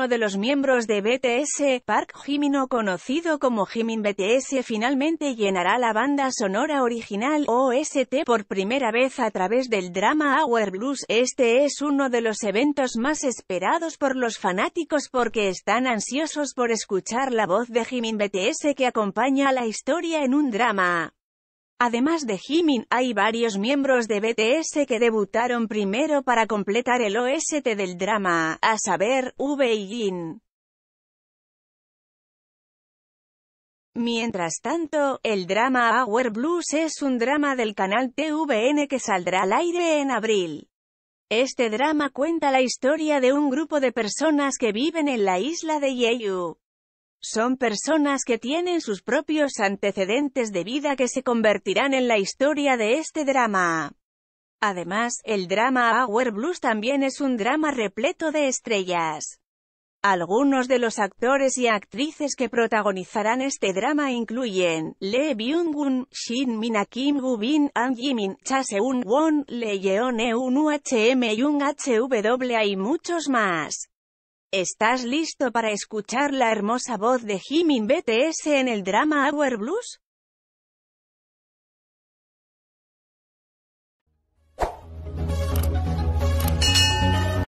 uno de los miembros de BTS, Park Jimin conocido como Jimin BTS finalmente llenará la banda sonora original, OST, por primera vez a través del drama Hour Blues. Este es uno de los eventos más esperados por los fanáticos porque están ansiosos por escuchar la voz de Jimin BTS que acompaña a la historia en un drama. Además de Jimin, hay varios miembros de BTS que debutaron primero para completar el OST del drama, a saber, V y Jin. Mientras tanto, el drama Our Blues es un drama del canal TVN que saldrá al aire en abril. Este drama cuenta la historia de un grupo de personas que viven en la isla de Jeju. Son personas que tienen sus propios antecedentes de vida que se convertirán en la historia de este drama. Además, el drama Hour Blues también es un drama repleto de estrellas. Algunos de los actores y actrices que protagonizarán este drama incluyen Lee Byung-gun, Shin Mina Kim Gubin, An Jimin, Cha Seung Won, Lee Yeon Eun UHM Yung H.W.A. y muchos más. ¿Estás listo para escuchar la hermosa voz de Jimin BTS en el drama Hour Blues?